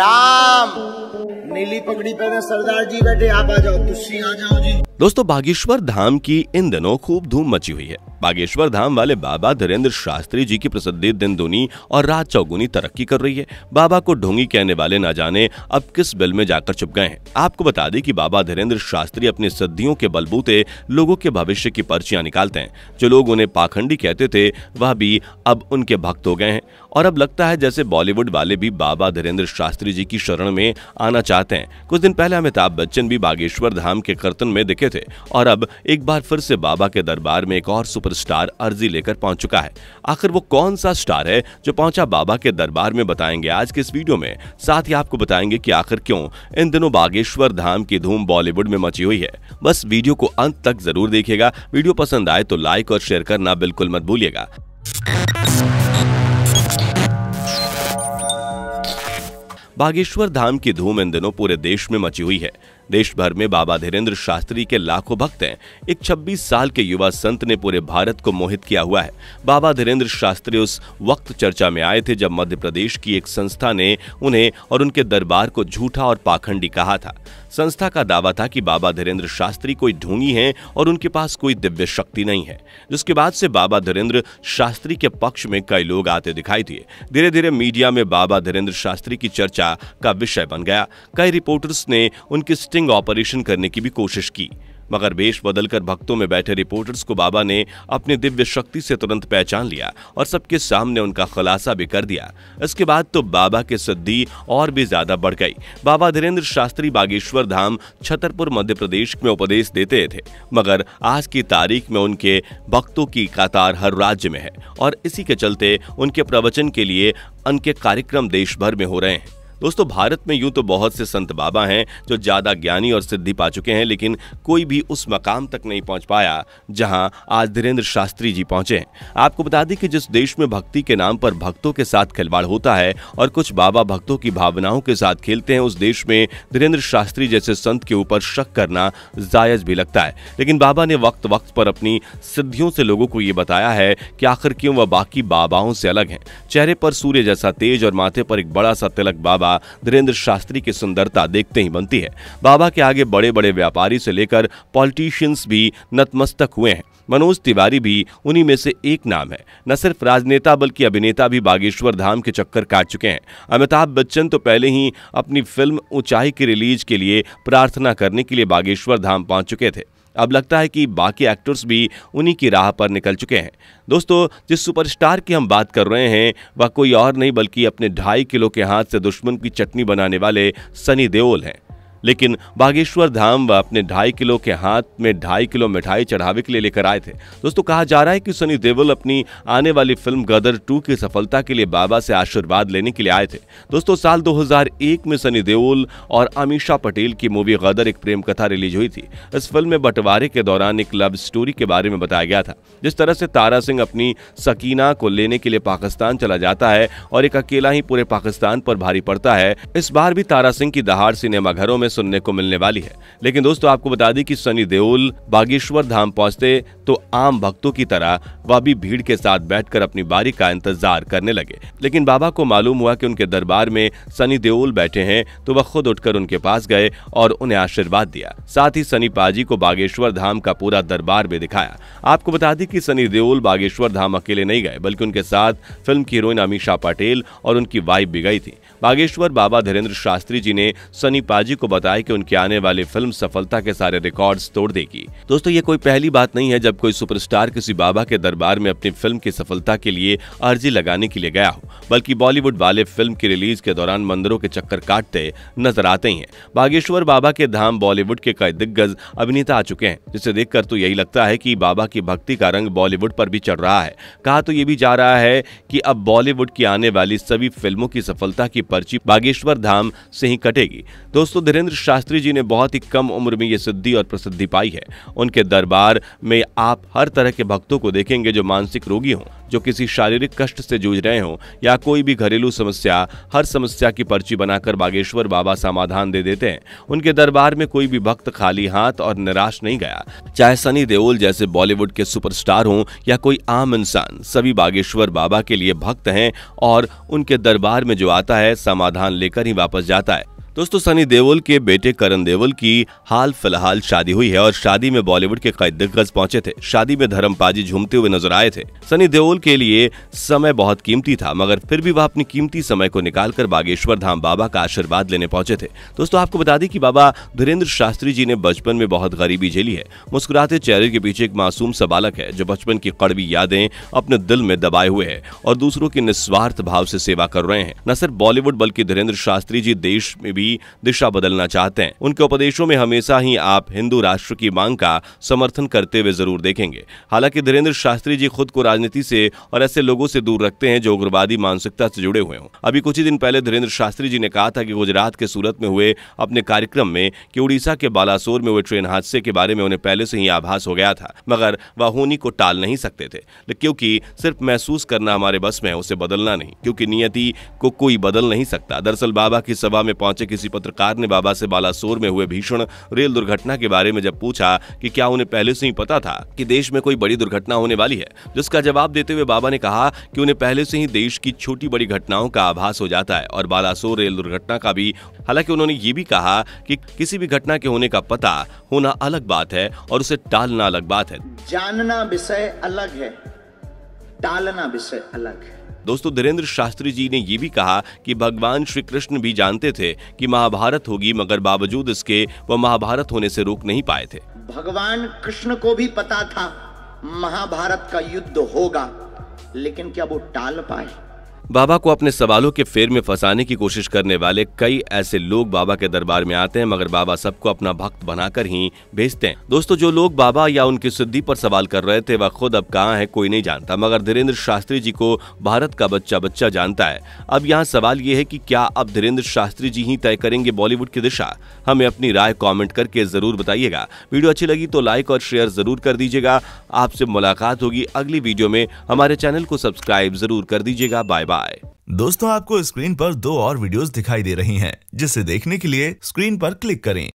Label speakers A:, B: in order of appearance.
A: राम नीली पगड़ी पहने सरदार जी बैठे आप आ जाओ तुलसी आ जाओ जी दोस्तों बागेश्वर धाम की इन दिनों खूब धूम मची हुई है बागेश्वर धाम वाले बाबा धीरेन्द्र शास्त्री जी की प्रसिद्धि दिन दुनी और रात चौगुनी तरक्की कर रही है बाबा को ढोंगी कहने वाले ना जाने अब किस बिल में जाकर छुप गए हैं आपको बता दें कि बाबा धीरेन्द्र शास्त्री अपनी सिद्धियों के बलबूते लोगों के भविष्य की पर्चियां निकालते हैं जो लोग उन्हें पाखंडी कहते थे वह भी अब उनके भक्त हो गए हैं और अब लगता है जैसे बॉलीवुड वाले भी बाबा धीरेन्द्र शास्त्री जी की शरण में आना चाहते हैं कुछ दिन पहले अमिताभ बच्चन भी बागेश्वर धाम के कर्तन में दिखे थे और अब एक बार फिर से बाबा के दरबार में एक और सुपर सुपरस्टार अर्जी लेकर पहुंच चुका है आखिर वो कौन सा स्टार है जो पहुंचा बाबा के दरबार में बताएंगे आज के इस वीडियो में साथ ही आपको बताएंगे की आखिर क्यों इन दिनों बागेश्वर धाम की धूम बॉलीवुड में मची हुई है बस वीडियो को अंत तक जरूर देखेगा वीडियो पसंद आए तो लाइक और शेयर करना बिल्कुल मत भूलिएगा बागेश्वर धाम की धूम इन दिनों पूरे देश में मची हुई है देश भर में बाबा धीरेन्द्र शास्त्री के लाखों भक्त हैं एक 26 साल के युवा संत ने पूरे भारत को मोहित किया हुआ है बाबा धीरेन्द्र शास्त्री उस वक्त चर्चा में आए थे जब मध्य प्रदेश की एक संस्था ने उन्हें और उनके दरबार को झूठा और पाखंडी कहा था संस्था का दावा था कि बाबा धीरेन्द्र शास्त्री कोई ढूंगी हैं और उनके पास कोई दिव्य शक्ति नहीं है जिसके बाद से बाबा धीरेन्द्र शास्त्री के पक्ष में कई लोग आते दिखाई दिए धीरे धीरे मीडिया में बाबा धीरेन्द्र शास्त्री की चर्चा का विषय बन गया कई रिपोर्टर्स ने उनकी स्टिंग ऑपरेशन करने की भी कोशिश की मगर वेश बदलकर भक्तों में बैठे रिपोर्टर्स को बाबा ने अपनी दिव्य शक्ति से तुरंत पहचान लिया और सबके सामने उनका खुलासा भी कर दिया इसके बाद तो बाबा के सिद्धि और भी ज्यादा बढ़ गई बाबा धीरेन्द्र शास्त्री बागेश्वर धाम छतरपुर मध्य प्रदेश में उपदेश देते थे मगर आज की तारीख में उनके भक्तों की कतार हर राज्य में है और इसी के चलते उनके प्रवचन के लिए उनके कार्यक्रम देश भर में हो रहे हैं दोस्तों भारत में यूं तो बहुत से संत बाबा हैं जो ज़्यादा ज्ञानी और सिद्धि पा चुके हैं लेकिन कोई भी उस मकाम तक नहीं पहुंच पाया जहां आज धीरेन्द्र शास्त्री जी पहुंचे आपको बता दें कि जिस देश में भक्ति के नाम पर भक्तों के साथ खिलवाड़ होता है और कुछ बाबा भक्तों की भावनाओं के साथ खेलते हैं उस देश में धीरेन्द्र शास्त्री जैसे संत के ऊपर शक करना जायज भी लगता है लेकिन बाबा ने वक्त वक्त पर अपनी सिद्धियों से लोगों को ये बताया है कि आखिर क्यों वह बाकी बाबाओं से अलग हैं चेहरे पर सूर्य जैसा तेज और माथे पर एक बड़ा सा तिलक बाबा बाबा धीरेन्द्र शास्त्री की सुंदरता देखते ही बनती है बाबा के आगे बड़े बड़े व्यापारी से लेकर पॉलिटिशियंस भी नतमस्तक हुए हैं मनोज तिवारी भी उन्हीं में से एक नाम है न सिर्फ राजनेता बल्कि अभिनेता भी बागेश्वर धाम के चक्कर काट चुके हैं अमिताभ बच्चन तो पहले ही अपनी फिल्म ऊंचाई की रिलीज के लिए प्रार्थना करने के लिए बागेश्वर धाम पहुंच चुके थे अब लगता है कि बाकी एक्टर्स भी उन्हीं की राह पर निकल चुके हैं दोस्तों जिस सुपरस्टार की हम बात कर रहे हैं वह कोई और नहीं बल्कि अपने ढाई किलो के हाथ से दुश्मन की चटनी बनाने वाले सनी देओल हैं लेकिन बागेश्वर धाम वह अपने ढाई किलो के हाथ में ढाई किलो मिठाई चढ़ावे के लिए लेकर आए थे दोस्तों कहा जा रहा है कि सनी देवल अपनी आने वाली फिल्म गदर टू की सफलता के लिए बाबा से आशीर्वाद लेने के लिए आए थे दोस्तों साल 2001 में सनी देओल और अमीषा पटेल की मूवी गदर एक प्रेम कथा रिलीज हुई थी इस फिल्म में बंटवारे के दौरान एक लव स्टोरी के बारे में बताया गया था जिस तरह से तारा सिंह अपनी सकीना को लेने के लिए पाकिस्तान चला जाता है और एक अकेला ही पूरे पाकिस्तान पर भारी पड़ता है इस बार भी तारा सिंह की दहाड़ सिनेमाघरों में में सुनने को मिलने वाली है लेकिन दोस्तों आपको बता दें कि सनी देओल बागेश्वर धाम पहुंचते तो आम भक्तों की तरह वह भी भीड़ के साथ बैठकर अपनी बारी का इंतजार करने लगे लेकिन बाबा को मालूम हुआ कि उनके दरबार में सनी देओल बैठे हैं तो वह खुद उठकर उनके पास गए और उन्हें आशीर्वाद दिया साथ ही सनी पाजी को बागेश्वर धाम का पूरा दरबार भी दिखाया आपको बता दी कि सनी देओल बागेश्वर धाम अकेले नहीं गए बल्कि उनके साथ फिल्म की हीरोइन अमीशा पटेल और उनकी वाइफ भी गई थी बागेश्वर बाबा धीरेन्द्र शास्त्री जी ने सनी पाजी को बताया कि उनकी आने वाली फिल्म सफलता के सारे रिकॉर्ड्स तोड़ देगी दोस्तों ये कोई पहली बात नहीं है जब कोई सुपरस्टार किसी बाबा के दरबार में अपनी फिल्म की सफलता के लिए अर्जी लगाने के लिए गया हो बल्कि बॉलीवुड वाले फिल्म की रिलीज के दौरान मंदिरों के चक्कर काटते नजर आते हैं बागेश्वर बाबा के धाम बॉलीवुड के कई दिग्गज अभिनेता आ चुके हैं जिसे देखकर तो यही लगता है कि बाबा की भक्ति का रंग बॉलीवुड पर भी चढ़ रहा है कहा तो ये भी जा रहा है कि अब बॉलीवुड की आने वाली सभी फिल्मों की सफलता की पर्ची बागेश्वर धाम से ही कटेगी दोस्तों धीरेन्द्र शास्त्री जी ने बहुत ही कम उम्र में ये सिद्धि और प्रसिद्धि पाई है उनके दरबार में आप हर तरह के भक्तों को देखेंगे जो मानसिक रोगी हों जो किसी शारीरिक कष्ट से जूझ रहे हों या कोई भी घरेलू समस्या हर समस्या की पर्ची बनाकर बागेश्वर बाबा समाधान दे देते हैं उनके दरबार में कोई भी भक्त खाली हाथ और निराश नहीं गया चाहे सनी देओल जैसे बॉलीवुड के सुपरस्टार हों या कोई आम इंसान सभी बागेश्वर बाबा के लिए भक्त हैं और उनके दरबार में जो आता है समाधान लेकर ही वापस जाता है दोस्तों सनी देओल के बेटे करण देओल की हाल फिलहाल शादी हुई है और शादी में बॉलीवुड के कई दिग्गज पहुंचे थे शादी में धर्मपाजी झूमते हुए नजर आए थे सनी देओल के लिए समय बहुत कीमती था मगर फिर भी वह अपनी कीमती समय को निकालकर बागेश्वर धाम बाबा का आशीर्वाद लेने पहुंचे थे दोस्तों आपको बता दी की बाबा धीरेन्द्र शास्त्री जी ने बचपन में बहुत गरीबी झेली है मुस्कुराते चेहरे के पीछे एक मासूम सा बालक है जो बचपन की कड़वी यादें अपने दिल में दबाए हुए है और दूसरों की निस्वार्थ भाव से सेवा कर रहे हैं न सिर्फ बॉलीवुड बल्कि धीरेन्द्र शास्त्री जी देश में भी भी दिशा बदलना चाहते हैं उनके उपदेशों में हमेशा ही आप हिंदू राष्ट्र की मांग का समर्थन करते हुए जरूर देखेंगे हालांकि धीरेन्द्र शास्त्री जी खुद को राजनीति से और ऐसे लोगों से दूर रखते हैं जो उग्रवादी मानसिकता से जुड़े हुए हों अभी कुछ ही दिन पहले धीरेन्द्र शास्त्री जी ने कहा था कि गुजरात के सूरत में हुए अपने कार्यक्रम में कि उड़ीसा के बालासोर में हुए ट्रेन हादसे के बारे में उन्हें पहले से ही आभास हो गया था मगर वह होनी को टाल नहीं सकते थे क्योंकि सिर्फ महसूस करना हमारे बस में है उसे बदलना नहीं क्योंकि नियति को कोई बदल नहीं सकता दरअसल बाबा की सभा में पहुंचे किसी पत्रकार ने बाबा से बालासोर में हुए भीषण रेल दुर्घटना के बारे में जब पूछा कि क्या उन्हें पहले से ही पता था कि देश में कोई बड़ी दुर्घटना होने वाली है जिसका जवाब देते हुए बाबा ने कहा कि उन्हें पहले से ही देश की छोटी बड़ी घटनाओं का आभास हो जाता है और बालासोर रेल दुर्घटना का भी हालांकि उन्होंने ये भी कहा कि किसी भी घटना के होने का पता होना अलग बात है और उसे टालना अलग बात है जानना विषय अलग है टालना विषय अलग है दोस्तों धीरेन्द्र शास्त्री जी ने ये भी कहा कि भगवान श्री कृष्ण भी जानते थे कि महाभारत होगी मगर बावजूद इसके वह महाभारत होने से रोक नहीं पाए थे भगवान कृष्ण को भी पता था महाभारत का युद्ध होगा लेकिन क्या वो टाल पाए बाबा को अपने सवालों के फेर में फंसाने की कोशिश करने वाले कई ऐसे लोग बाबा के दरबार में आते हैं मगर बाबा सबको अपना भक्त बनाकर ही भेजते हैं दोस्तों जो लोग बाबा या उनकी सिद्धि पर सवाल कर रहे थे वह खुद अब कहाँ है कोई नहीं जानता मगर धीरेन्द्र शास्त्री जी को भारत का बच्चा बच्चा जानता है अब यहाँ सवाल ये है की क्या अब धीरेन्द्र शास्त्री जी ही तय करेंगे बॉलीवुड की दिशा हमें अपनी राय कॉमेंट करके जरूर बताइएगा वीडियो अच्छी लगी तो लाइक और शेयर जरूर कर दीजिएगा आपसे मुलाकात होगी अगली वीडियो में हमारे चैनल को सब्सक्राइब जरूर कर दीजिएगा बाय बाय बाय दोस्तों आपको स्क्रीन पर दो और वीडियोस दिखाई दे रही हैं, जिसे देखने के लिए स्क्रीन पर क्लिक करें